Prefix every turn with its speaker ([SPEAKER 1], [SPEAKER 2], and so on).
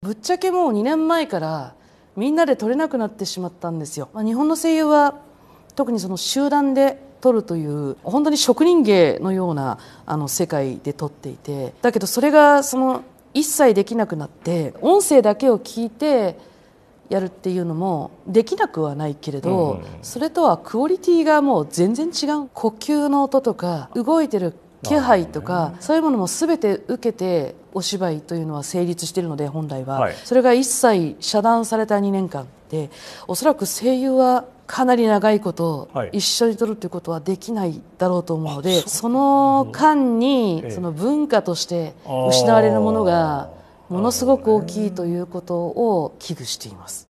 [SPEAKER 1] ぶっちゃけもう2年前からみんなで撮れなくなってしまったんですよ、まあ、日本の声優は特にその集団で撮るという本当に職人芸のようなあの世界で撮っていてだけどそれがその一切できなくなって音声だけを聞いてやるっていうのもできなくはないけれど、それとはクオリティがもう全然違う呼吸の音とか動いてる気配とか、そういうものも全て受けてお芝居というのは成立しているので本来は、はい、それが一切遮断された2年間でおそらく声優はかなり長いこと一緒に撮るということはできないだろうと思うので、はい、その間にその文化として失われるものがものすごく大きいということを危惧しています。